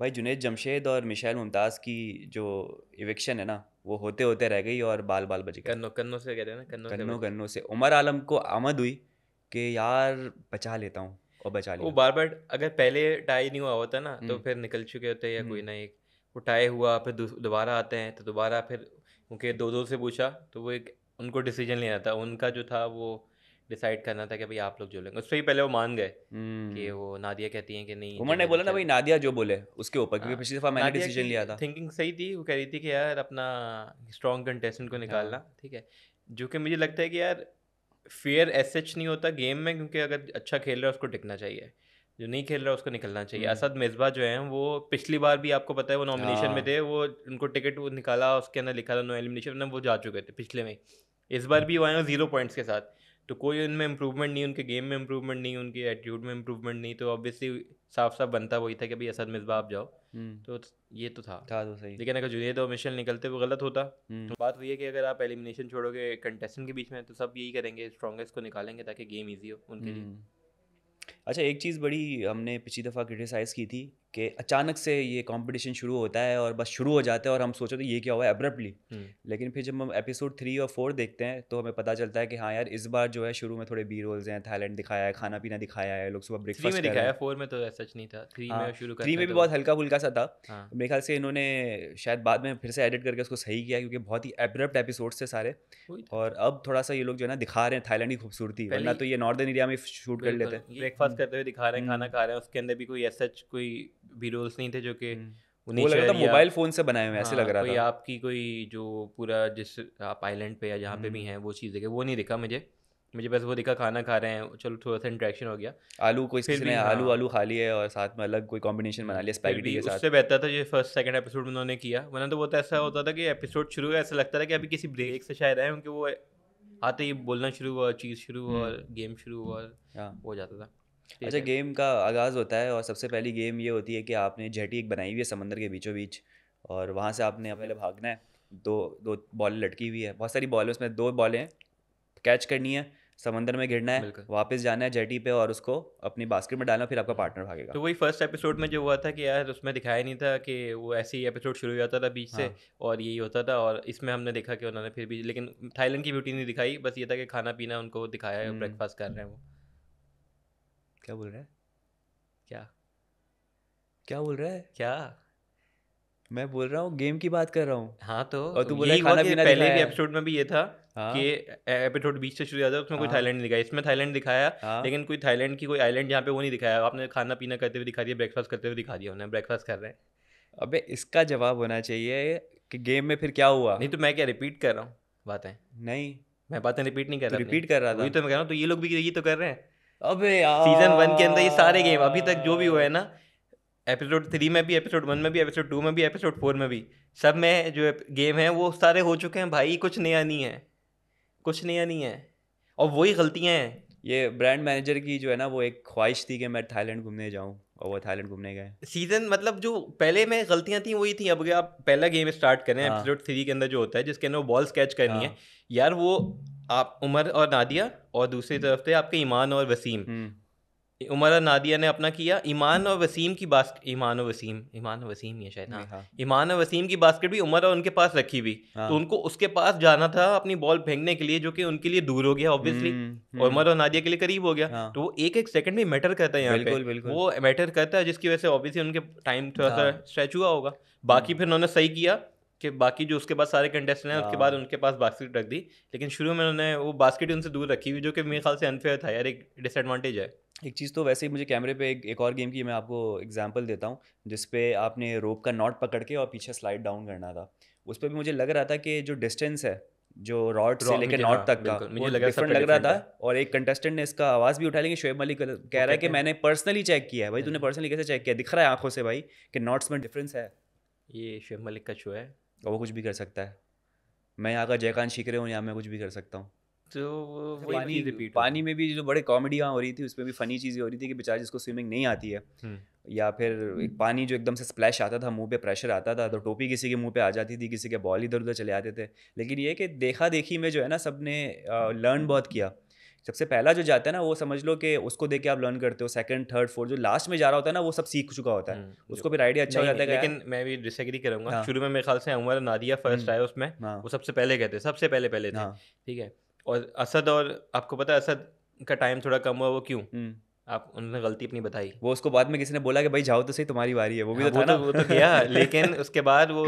भाई जुनेद जमशेद और मिशेल मुमताज़ की जो इवेक्शन है ना वो होते होते रह गई और बाल बाल बच गए कन्नो कन्नो से कह रहे हैं ना कन्नों कन्नो कन्नो से उमर आलम को आमद हुई कि यार बचा लेता हूँ और बचा लिया वो बार बार अगर पहले टाई नहीं हुआ होता ना तो हम्म। फिर निकल चुके होते या कोई हम्म। ना एक वो टाई हुआ फिर दोबारा आते हैं तो दोबारा फिर उनके दो दो से पूछा तो वो एक उनको डिसीजन लेना था उनका जो था वो डिसाइड करना था कि भाई आप लोग जो लेंगे उससे ही पहले वो मान गए कि हम्म। वो नादिया कहती हैं कि नहीं उमर ने बोला ना भाई नादिया जो बोले उसके ऊपर क्योंकि हाँ। पिछली दफ़ा मैंने डिसीजन लिया था थिंकिंग सही थी वो कह रही थी कि यार अपना स्ट्रॉन्ग कंटेस्टेंट को निकालना हाँ। ठीक है जो कि मुझे लगता है कि यार फेयर एस एच नहीं होता गेम में क्योंकि अगर अच्छा खेल रहा है उसको टिकना चाहिए जो नहीं खेल रहा है उसको निकलना चाहिए हम्म। असद मिसबा जो है वो पिछली बार भी आपको पता है वो नॉमिनेशन में हाँ। थे वो उनको टिकट वो निकाला उसके अंदर लिखा था नो एलिमिनेशन में वो जा चुके थे पिछले में इस बार भी वो आए जीरो पॉइंट्स के साथ तो कोई उनमें इम्प्रूवमेंट नहीं उनके गेम में इम्प्रूवमेंट नहीं उनके एटीट्यूड में इम्प्रूवमेंट नहीं तो ऑब्वियसली साफ साफ बनता वही था कि भाई असद मिसबा आप जाओ हम्म। तो ये तो था था तो सही लेकिन अगर जुनेद और मिशन निकलते वो गलत होता हम्म। तो बात वही है कि अगर आप एलिमिनेशन छोड़ोगे कंटेस्टेंट के बीच में तो सब यही करेंगे स्ट्रॉगेस्ट को निकालेंगे ताकि गेम ईजी हो उनके लिए हम्म। अच्छा एक चीज़ बड़ी हमने पिछली दफ़ा क्रिटिसाइज़ की थी कि अचानक से ये कंपटीशन शुरू होता है और बस शुरू हो जाता है और हम सोचो तो ये क्या हुआ है अब्रप्टली हम्म। लेकिन फिर जब हम एपिसोड थ्री और फोर देखते हैं तो हमें पता चलता है कि हाँ यार इस बार जो है शुरू में थोड़े बी रोल्स हैं थाईलैंड दिखाया है खाना पीना दिखाया है लोग सुबह ब्रेकफास्ट में दिखाया फोर में तो सच नहीं था थ्री में हाँ, शुरू थ्री में भी तो बहुत हल्का फुल्का सा था हाँ। मेरे ख्याल से इन्होंने शायद बाद में फिर से एडिट करके उसको सही किया क्योंकि बहुत ही एब्रप्ट एपिसोड थे सारे तो। और अब थोड़ा सा ये लोग जो है ना दिखा रहे हैं थाईलैंड की खूबसूरती वरना तो ये नॉर्दर्न एरिया में शूट कर लेते हैं ब्रेकफास्ट करते हुए दिखा रहे हैं हम्म। खाना खा रहे हैं उसके अंदर भी कोई एस कोई भी रोल्स नहीं थे जो कि हम्म। वो लग रहा था मोबाइल फ़ोन से बनाए हुए ऐसे हाँ, लग रहा था आपकी कोई जो पूरा जिस आप आइलैंड पे या जहाँ पे भी हम्म। हैं वो चीज़ देखे वो नहीं दिखा मुझे मुझे बस वो दिखा खाना खा रहे हैं चलो थोड़ा सा इंट्रैक्शन हो गया आलू कोई फिर ने हाँ। आलू आलू खा लिया और साथ में अलग कोई कॉम्बिनेशन बना लिया स्पैगेटी के साथ उससे बेहतर था ये फर्स्ट सेकंड एपिसोड में उन्होंने किया वरना तो वो तो ऐसा होता था कि एपिसोड शुरू हुआ ऐसा लगता था कि अभी किसी ब्रेक से शायद आए क्योंकि वो आते ही बोलना शुरू हुआ चीज़ शुरू हुआ गेम हम्म। शुरू हुआ हाँ। हो जाता था अच्छा गेम का आगाज़ होता है और सबसे पहली गेम ये होती है कि आपने झटी एक बनाई हुई है समंदर के बीचों बीच और वहाँ से आपने पहले भागना है दो दो बॉल लटकी हुई है बहुत सारी बॉल उसमें दो बॉलें हैं कैच करनी है समंदर में गिरना है वापस जाना है जेटी पे और उसको अपनी बास्केट में डालना फिर आपका पार्टनर भागेगा तो वही फर्स्ट एपिसोड में जो हुआ था कि यार उसमें दिखाया नहीं था कि वो ऐसे ही एपिसोड शुरू हो जाता था बीच हाँ। से और यही होता था और इसमें हमने देखा कि उन्होंने फिर भी लेकिन थाईलैंड की ब्यूटी नहीं दिखाई बस ये था कि खाना पीना उनको दिखाया है हम्म। ब्रेकफास्ट कर रहे हैं वो क्या बोल रहा है क्या क्या बोल रहा है क्या मैं बोल रहा हूँ गेम की बात कर रहा हूँ हाँ तो और तू बोला खाना पीना पहले के एपिसोड में भी ये था हाँ? कि एपिसोड बीच से शुरू हुआ था उसमें हाँ? कोई थाईलैंड नहीं दिखाया इसमें थाईलैंड दिखाया हाँ? लेकिन कोई थाईलैंड की कोई आइलैंड यहाँ पे वो नहीं दिखाया आपने खाना पीना करते हुए दिखा दिया ब्रेकफास्ट करते हुए दिखा दिया उन्हें ब्रेकफास्ट कर रहे हैं अबे इसका जवाब होना चाहिए कि गेम में फिर क्या हुआ नहीं तो मैं क्या रिपीट कर रहा हूँ बातें नहीं मैं बातें रिपीट नहीं कर रहा रिपीट कर रहा था तो मैं कह रहा हूँ तो ये लोग भी ये तो कर रहे हैं अबे यार सीजन वन के अंदर ये सारे गेम अभी तक जो भी हुआ है ना एपिसोड थ्री में भी एपिसोड वन में भी एपिसोड टू में भी एपिसोड फोर में भी सब में जो गेम है वो सारे हो चुके हैं भाई कुछ नया नहीं है कुछ नया नहीं है और वही गलतियाँ हैं ये ब्रांड मैनेजर की जो है ना वो एक ख्वाहिश थी कि मैं थाईलैंड घूमने जाऊँ और वो थाईलैंड घूमने गए सीजन मतलब जो पहले में गलतियां थी वही थी अब आप पहला गेम स्टार्ट करें एपिसोड हाँ। थ्री के अंदर जो होता है जिसके अंदर वो बॉल स्केच करनी हाँ। है यार वो आप उमर और नादिया और दूसरी हम्म। तरफ थे आपके ईमान और वसीम हम्म। उमर और नादिया ने अपना किया ईमान और वसीम की बास्क ईमान और वसीम ईमान और वसीम ये शायद हाँ। हाँ। ईमान और वसीम की बास्केट भी उमर और उनके पास रखी हुई हाँ। तो उनको उसके पास जाना था अपनी बॉल फेंकने के लिए जो कि उनके लिए दूर हो गया ऑब्वियसली हम्म, और उमर और नादिया के लिए करीब हो गया तो वो एक एक सेकंड में मैटर करता है यहाँ पे वो मैटर करता है जिसकी वजह से ऑब्वियसली उनके टाइम थोड़ा सा स्ट्रेच हुआ होगा बाकी फिर उन्होंने सही किया कि बाकी जो उसके बाद सारे कंटेस्टेंट हैं उसके बाद हाँ। उनके पास बास्केट रख दी लेकिन शुरू में उन्होंने वो बास्केट उनसे दूर रखी हुई जो कि मेरे ख्याल से अनफेयर था यार एक डिसएडवांटेज है एक चीज़ तो वैसे ही मुझे कैमरे पे एक एक और गेम की मैं आपको एग्जांपल देता हूँ जिसपे आपने रोप का नॉट पकड़ के और पीछे स्लाइड डाउन करना था उस पर भी मुझे लग रहा था कि जो डिस्टेंस है जो रॉड से लेकर नॉट हाँ, तक का मुझे रहा था लग रहा था और एक कंटेस्टेंट ने इसका आवाज़ भी उठा लेकिन शोएब मलिक कह रहा है कि मैंने पर्सनली चेक किया है भाई तूने पर्सनली hmm. कैसे चेक किया दिख रहा है आंखों से भाई कि नॉट्स में डिफरेंस है ये शोएब मलिक का शो है और वो कुछ भी कर सकता है मैं यहाँ का जयकान शीख रहे हूँ यहाँ मैं कुछ भी कर सकता हूँ तो पानी रिपीट पानी में भी जो बड़े कॉमेडी हो रही थी उसमें भी फनी चीज़ें हो रही थी कि बेचारे जिसको स्विमिंग नहीं आती है हम्म। या फिर एक पानी जो एकदम से स्प्लैश आता था मुंह पे प्रेशर आता था तो टोपी किसी के मुंह पे आ जाती थी किसी के बॉल इधर उधर चले आते थे लेकिन ये कि देखा देखी में जो है ना सब ने लर्न बहुत किया सबसे पहला जो जाता है ना वो समझ लो कि उसको देख के आप लर्न करते हो सेकंड थर्ड फोर्थ जो लास्ट में जा रहा होता है ना वो सब सीख चुका होता है हम्म, उसको भी आइडिया अच्छा हो जाता है लेकिन मैं भी डिसएग्री करूंगा हाँ। शुरू में मेरे ख्याल से हमारा नादिया फर्स्ट हम्म। आया उसमें हाँ। वो सबसे पहले गए थे सबसे पहले पहले थे हाँ। ठीक है और असद और आपको पता है असद का टाइम थोड़ा कम हुआ वो क्यों हम्म। आप उन्होंने गलती अपनी बताई वो उसको बाद में किसी ने बोला कि भाई जाओ तो सही तुम्हारी बारी है वो भी हाँ, तो था तो, ना वो तो किया लेकिन उसके बाद वो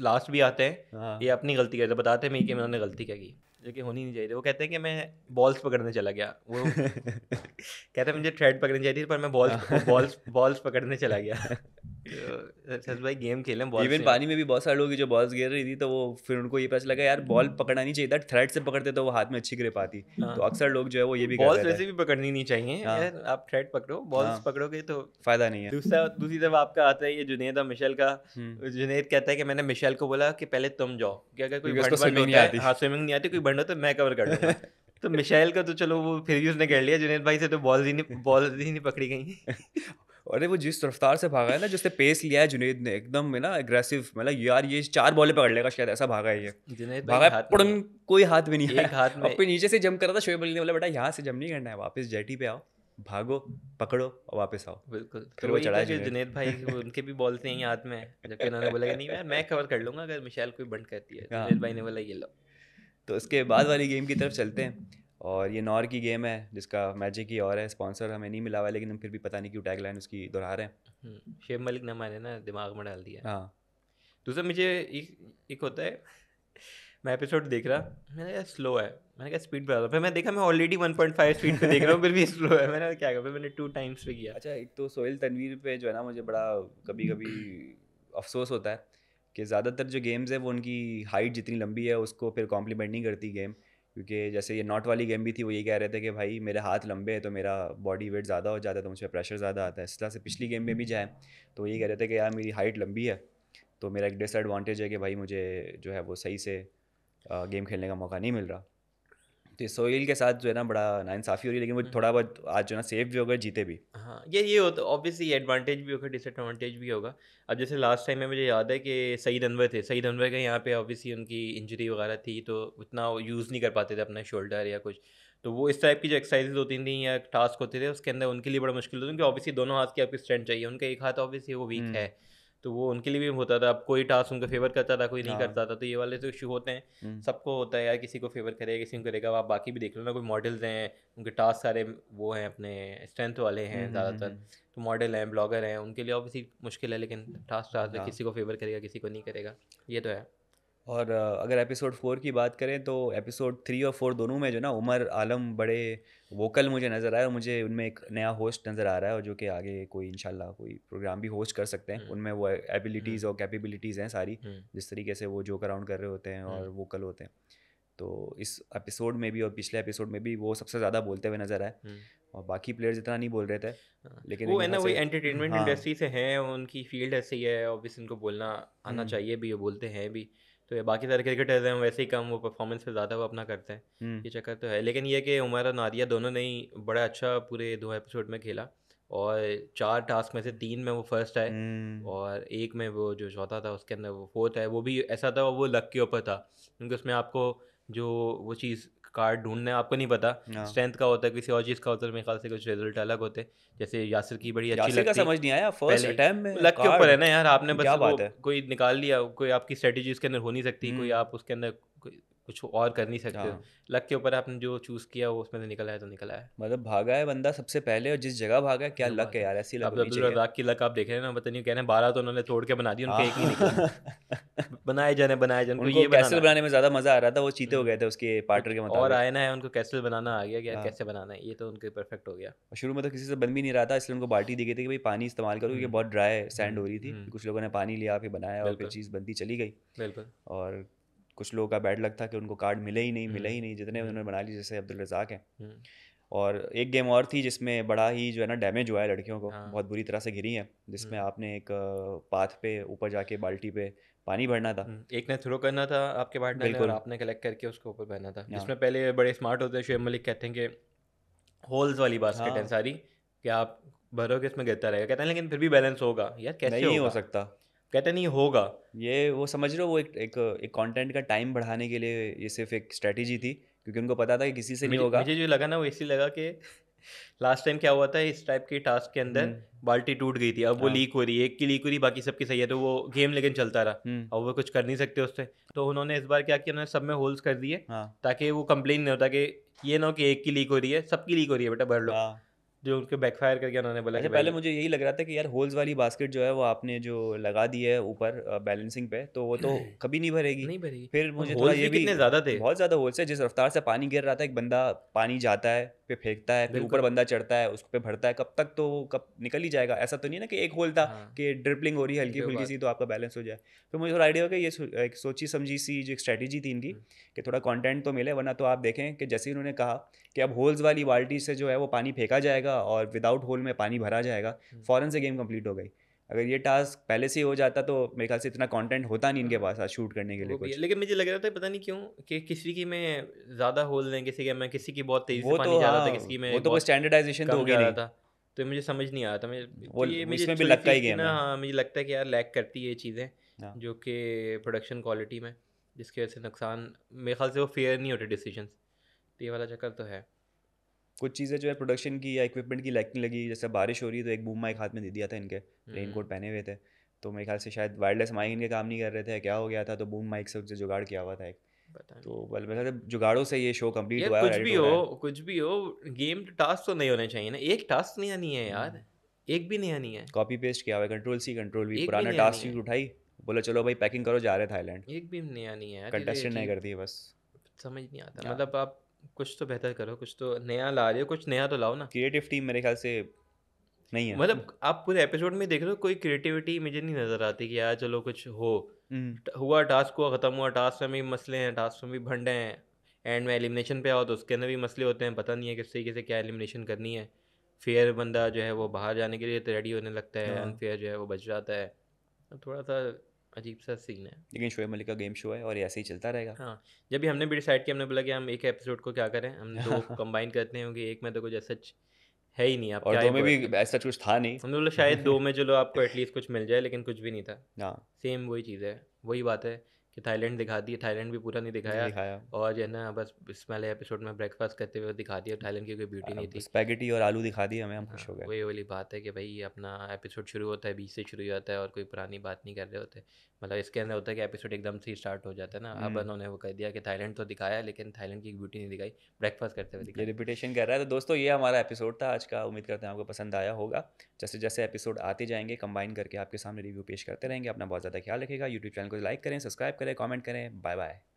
लास्ट भी आते हैं ये अपनी गलती करते बताते हैं मैं कि मैंने गलती क्या की जो कि होनी नहीं चाहिए वो कहते हैं कि मैं बॉल्स पकड़ने चला गया वो कहते हैं मुझे थ्रेड पकड़नी चाहिए थी पर मैं बॉल्स बॉल्स बॉल्स पकड़ने चला गया तो भाई गेम खेलें बॉल इवन पानी में भी बहुत सारे लोग जो बॉल्स गिर रही थी तो वो फिर उनको ये पता लगा यार बॉल हम्म। पकड़ना नहीं चाहिए था थ्रेड से पकड़ते तो वो हाथ में अच्छी गिर पाती हाँ। तो अक्सर लोग जो है वो ये भी बॉल्स वैसे भी पकड़नी नहीं चाहिए हाँ। यार आप थ्रेड पकड़ो बॉल्स हाँ। पकड़ोगे तो फायदा नहीं है दूसरा दूसरी तरफ आपका आता है ये जुनेद और मिशेल का हम्म। जुनेद कहता है कि मैंने मिशेल को बोला कि पहले तुम जाओ क्या अगर कोई स्विमिंग तो नहीं आती हाँ स्विमिंग नहीं आती कोई बंद तो मैं कवर कर दूँ तो मिशेल का तो चलो वो फिर भी उसने कह लिया जुनेद भाई से तो बॉल्स ही नहीं बॉल्स ही नहीं पकड़ी गई अरे वो जिस रफ्तार से भागा है ना जिसने पेस लिया है जुनेद ने एकदम है ना एग्रेसिव मतलब यार ये चार बॉले पकड़ लेगा शायद ऐसा भागा है ये भागा है हाथ पुड़न कोई हाथ भी नहीं एक हाथ में नीचे से जम कर रहा था शोएब अली ने बोला बेटा यहाँ से जम नहीं करना है वापस जेटी पे आओ भागो पकड़ो और वापस आओ बिल्कुल फिर वो चढ़ा जो जुनेद भाई उनके भी बॉल थे यहीं हाथ में जबकि उन्होंने बोला कि नहीं यार मैं कवर कर लूंगा अगर मिशैल कोई बंट करती है हाँ। जुनेद भाई ने बोला ये लो तो उसके बाद वाली गेम की तरफ चलते हैं और ये नॉर की गेम है जिसका मैजिक ही और है स्पॉन्सर हमें नहीं मिला हुआ लेकिन हम फिर भी पता नहीं क्यों लाइन उसकी दोहरा रहे हैं शेब हम्म, मलिक ने हमारे ना दिमाग में डाल दिया हाँ दूसरा मुझे एक एक होता है मैं एपिसोड देख रहा मैंने कहा स्लो है मैंने कहा स्पीड बढ़ा फिर मैं देखा मैं ऑलरेडी 1.5 स्पीड पे देख रहा हूँ फिर भी स्लो है मैंने क्या कहा मैंने टू टाइम्स पे किया अच्छा एक तो सोहेल तनवीर पे जो है ना मुझे बड़ा कभी कभी अफसोस होता है कि ज़्यादातर जो गेम्स है वो उनकी हाइट जितनी लंबी है उसको फिर कॉम्प्लीमेंट नहीं करती गेम क्योंकि जैसे ये नॉट वाली गेम भी थी वो ये कह रहे थे कि भाई मेरे हाथ लंबे हैं तो मेरा बॉडी वेट ज़्यादा हो जाता है तो मुझ पर प्रेशर ज़्यादा आता है इस तरह से पिछली गेम में भी जाए तो ये कह रहे थे कि यार मेरी हाइट लंबी है तो मेरा एक डिसएडवांटेज है कि भाई मुझे जो है वो सही से गेम खेलने का मौका नहीं मिल रहा कि सोहेल के साथ जो है ना बड़ा नाइंसाफ़ी हो रही है लेकिन वो हम्म। थोड़ा बहुत आज जो है ना सेफ भी होगा जीते भी हाँ ये ये होता ऑब्वियसली एडवांटेज भी होगा डिसएडवांटेज भी होगा अब जैसे लास्ट टाइम में मुझे याद है कि सईद अनवर थे सईद अनवर के यहाँ पे ऑब्वियसली उनकी इंजरी वगैरह थी तो उतना यूज़ नहीं कर पाते थे अपना शोल्डर या कुछ तो वो इस टाइप की जो एक्सरसाइजेज होती थी या टास्क होते थे उसके अंदर उनके लिए बड़ा मुश्किल होता है क्योंकि ऑब्वियसली दोनों हाथ की आपकी स्ट्रेंथ चाहिए उनका एक हाथ ऑब्वियसली वो वीक हम्म। है तो वो उनके लिए भी होता था अब कोई टास्क उनको फेवर करता था कोई नहीं हाँ। करता था तो ये वाले तो इशू होते हैं हम्म। सबको होता है यार किसी को फेवर करेगा किसी को करेगा आप बाकी भी देख लो ना कोई मॉडल्स हैं उनके टास्क सारे वो हैं अपने स्ट्रेंथ वाले हैं हम्म, हम्म, ज़्यादातर तो मॉडल हैं ब्लॉगर हैं उनके लिए ऑब्वियसली मुश्किल है लेकिन टास्क हाँ। टास्क किसी को फेवर करेगा किसी को नहीं करेगा ये तो है और अगर एपिसोड फोर की बात करें तो एपिसोड थ्री और फोर दोनों में जो ना उमर आलम बड़े वोकल मुझे नज़र आए और मुझे उनमें एक नया होस्ट नज़र आ रहा है और जो कि आगे कोई इनशाला कोई प्रोग्राम भी होस्ट कर सकते हैं हम्म। उनमें वो एबिलिटीज़ हम्म। और कैपेबिलिटीज़ हैं सारी हम्म। जिस तरीके से वो जोक अराउंड कर रहे होते हैं और वोकल होते हैं तो इस एपिसोड में भी और पिछले एपिसोड में भी वो सबसे ज़्यादा बोलते हुए नज़र आए और बाकी प्लेयर्स इतना नहीं बोल रहे थे हाँ। लेकिन वो है ना वही एंटरटेनमेंट इंडस्ट्री हाँ। से हैं उनकी फील्ड ऐसी है और इनको बोलना आना चाहिए भी बोलते हैं भी तो ये बाकी सारे क्रिकेटर्स हैं वैसे ही कम वो परफॉर्मेंस पे ज़्यादा वो अपना करते हैं हम्म। ये चक्कर तो है लेकिन ये कि उमर और नादिया दोनों ने ही बड़ा अच्छा पूरे दो एपिसोड में खेला और चार टास्क में से तीन में वो फर्स्ट आए हम्म। और एक में वो जो चौथा था उसके अंदर वो फोर्थ है वो भी ऐसा था वो लक के ऊपर था क्योंकि उसमें आपको जो वो चीज़ कार्ड ढूंढना है आपको नहीं पता स्ट्रेंथ हाँ। का होता है किसी और चीज़ का होता है तो मेरे ख्याल से कुछ रिजल्ट अलग होते जैसे यासर की बड़ी अच्छी लगती समझ नहीं आया फर्स्ट टाइम में लक के ऊपर है ना यार आपने बस कोई निकाल लिया कोई आपकी स्ट्रेटेजी उसके अंदर हो नहीं सकती कोई हम्म। आप उसके अंदर कुछ और कर नहीं सकते हाँ। लक के ऊपर आपने जो चूज़ किया वो उसमें से निकला है तो निकला है मतलब भागा है बंदा सबसे पहले और जिस जगह भागा है क्या लक है यार ऐसी लक अब्दुल रजाक की लक आप देख रहे हैं ना पता नहीं कह रहे हैं बारह तो उन्होंने तोड़ के बना दी उनके एक ही निकला हाँ। बनाए जाने बनाए जाने ये कैसल बनाने में ज़्यादा मज़ा आ रहा था वो चीते हो हम्म। गए थे उसके पार्टनर के मतलब और ना है उनको कैसल बनाना आ गया हाँ। कैसे बनाना है ये तो उनके परफेक्ट हो गया शुरू में तो किसी से बन भी नहीं रहा था इसलिए उनको बाल्टी दी गई थी कि भाई पानी इस्तेमाल करो क्योंकि हम्म। बहुत ड्राई हम्म। सैंड हो रही थी कुछ लोगों ने पानी लिया फिर बनाया और फिर चीज़ बनती चली गई बिल्कुल और कुछ लोगों का बैड लग था कि उनको कार्ड मिले ही नहीं मिले ही हम्म, नहीं जितने उन्होंने हम्म। बना ली जैसे अब्दुल रजाक हैं हम्म। और एक गेम और थी जिसमें बड़ा ही जो है ना डैमेज हुआ है लड़कियों को हाँ। बहुत बुरी तरह से घिरी है जिसमें आपने एक पाथ पे ऊपर जाके बाल्टी पे पानी भरना था एक ने थ्रो करना था आपके पार्टनर ने और आपने कलेक्ट करके उसको ऊपर भरना था हाँ। जिसमें पहले बड़े स्मार्ट होते हैं शेयर मलिक कहते हैं कि होल्स वाली बास्केट है हाँ। सारी कि आप भरोगे इसमें गिरता रहेगा कहते हैं लेकिन फिर भी बैलेंस होगा यार कैसे नहीं हो सकता कहते नहीं होगा ये वो समझ रहे हो वो एक एक एक कंटेंट का टाइम बढ़ाने के लिए ये सिर्फ एक स्ट्रेटेजी थी क्योंकि उनको पता था कि किसी से नहीं होगा मुझे जो लगा ना वो इसी लगा कि लास्ट टाइम क्या हुआ था इस टाइप के टास्क के अंदर हम्म। बाल्टी टूट गई थी अब वो लीक हाँ। हो रही है एक की लीक हो रही बाकी सबकी सही है तो वो गेम लेकिन चलता रहा हम्म। अब वो कुछ कर नहीं सकते उससे तो उन्होंने इस बार क्या किया उन्होंने सब में होल्स कर दिए हाँ। ताकि वो कंप्लेन नहीं होता कि ये ना हो कि एक की लीक हो रही है सबकी लीक हो रही है बेटा भर लो हाँ। जो उनके बैकफायर करके उन्होंने बोला अच्छा, पहले मुझे यही लग रहा था कि यार होल्स वाली बास्केट जो है वो आपने जो लगा दी है ऊपर बैलेंसिंग पे तो वो तो कभी नहीं भरेगी नहीं भरेगी फिर मुझे तो थोड़ा ये भी कितने ज़्यादा थे बहुत ज़्यादा होल्स है जिस रफ्तार से पानी गिर रहा था एक बंदा पानी जाता है पे फेंकता है फिर ऊपर बंदा चढ़ता है उस पर भरता है कब तक तो कब निकल ही जाएगा ऐसा तो नहीं ना कि एक होल था हाँ। कि ड्रिपलिंग हो रही है हल्की फुल्की सी तो आपका बैलेंस हो जाए फिर मुझे थोड़ा आइडिया हो गया ये एक सोची समझी सी जो स्ट्रैटेजी थी इनकी हम्म। कि थोड़ा कॉन्टेंट तो मिले वरना तो आप देखें कि जैसे ही उन्होंने कहा कि अब होल्स वाली बाल्टी से जो है वो पानी फेंका जाएगा और विदाउट होल में पानी भरा जाएगा फ़ौरन हम्म। से गेम कम्प्लीट हो गई अगर ये टास्क पहले से हो जाता तो मेरे ख्याल से इतना कंटेंट होता नहीं इनके हाँ। पास आज शूट करने के लिए कुछ लेकिन मुझे लग रहा था पता नहीं क्यों कि किसी की मैं ज़्यादा होल दें किसी के मैं किसी की बहुत तेज़ी से पानी तो जा रहा था हाँ, किसी में वो तो स्टैंडर्डाइजेशन तो हो गया था तो मुझे समझ नहीं आ रहा था मुझे तो भी लगता ही ना हाँ मुझे लगता है कि यार लैक करती है ये चीज़ें हाँ। जो कि प्रोडक्शन क्वालिटी में जिसकी वजह से नुकसान मेरे ख्याल से वो फेयर नहीं होते डिसीजन तो ये वाला चक्कर तो है कुछ चीज़ें जो है प्रोडक्शन की या इक्विपमेंट की लैकिंग लगी जैसे बारिश हो रही है तो एक बूम माइक हाथ में दे दिया था इनके रेन हम्म। कोट पहने हुए थे तो मेरे ख्याल से शायद वायरलेस माइक इनके काम नहीं कर रहे थे क्या हो गया था तो बूम माइक से उनसे जुगाड़ किया हुआ था एक तो बल मेरे जुगाड़ों से ये शो कंप्लीट हुआ कुछ भी हो कुछ भी हो गेम टास्क तो नहीं होने चाहिए ना एक टास्क नया नहीं है यार हम्म। एक भी नया नहीं है कॉपी पेस्ट किया हुआ है कंट्रोल सी कंट्रोल भी पुराना टास्क उठाई बोला चलो भाई पैकिंग करो जा रहे थाईलैंड एक भी नया नहीं है कंटेस्टेंट नहीं करती है बस समझ नहीं आता मतलब आप कुछ तो बेहतर करो कुछ तो नया ला रहे हो कुछ नया तो लाओ ना क्रिएटिव टीम मेरे ख्याल से नहीं है मतलब आप पूरे एपिसोड में देख रहे हो कोई क्रिएटिविटी मुझे नहीं नज़र आती कि यार चलो कुछ हो हम्म। हुआ टास्क हुआ ख़त्म हुआ टास्क में भी मसले हैं टास्क में भी भंडे हैं एंड में एलिमिनेशन पे आओ तो उसके अंदर भी मसले होते हैं पता नहीं है किस तरीके से क्या एलिमिनेशन करनी है फेयर बंदा जो है वो बाहर जाने के लिए रेडी तो होने लगता है अनफेयर हाँ। जो है वो बच जाता है तो थोड़ा सा अजीब सा सीन है लेकिन शोए मलिक का गेम शो है और ऐसे ही चलता रहेगा हाँ जब भी हमने भी डिसाइड किया हमने बोला कि हम एक एपिसोड को क्या करें हम दो कंबाइन करते हैं क्योंकि एक में तो कुछ ऐसा सच है ही नहीं आप और दो में भी ऐसा कुछ था नहीं हमने बोला शायद दो में चलो आपको एटलीस्ट कुछ मिल जाए लेकिन कुछ भी नहीं था हाँ सेम वही चीज़ है वही बात है कि थाईलैंड दिखा दिए थाईलैंड भी पूरा नहीं दिखाया, दिखाया। और जो है ना बस इस पहले एपिसोड में ब्रेकफास्ट करते हुए दिखा दिया थाईलैंड की कोई ब्यूटी नहीं थी स्पैगेटी और आलू दिखा दिए हमें हम खुश हो हाँ, गए वही वाली बात है कि भाई अपना एपिसोड शुरू होता है बीच से शुरू हो जाता है और कोई पुरानी बात नहीं कर रहे होते मतलब इसके अंदर होता है कि एपिसोड एकदम से स्टार्ट हो जाता है ना अब हम्म। उन्होंने वो कह दिया कि थाईलैंड तो दिखाया लेकिन थाईलैंड की ब्यूटी नहीं दिखाई ब्रेकफास्ट करते हुए दिखाई रिपीटेशन कर रहा है तो दोस्तों ये हमारा एपिसोड था आज का उम्मीद करते हैं आपको पसंद आया होगा जैसे जैसे एपिसोड आते जाएंगे कंबाइन करके आपके सामने रिव्यू पेश करते रहेंगे अपना बहुत ज़्यादा ख्याल रखेगा यूट्यूब चैनल को लाइक करें सब्सक्राइब करें कमेंट करें बाय बाय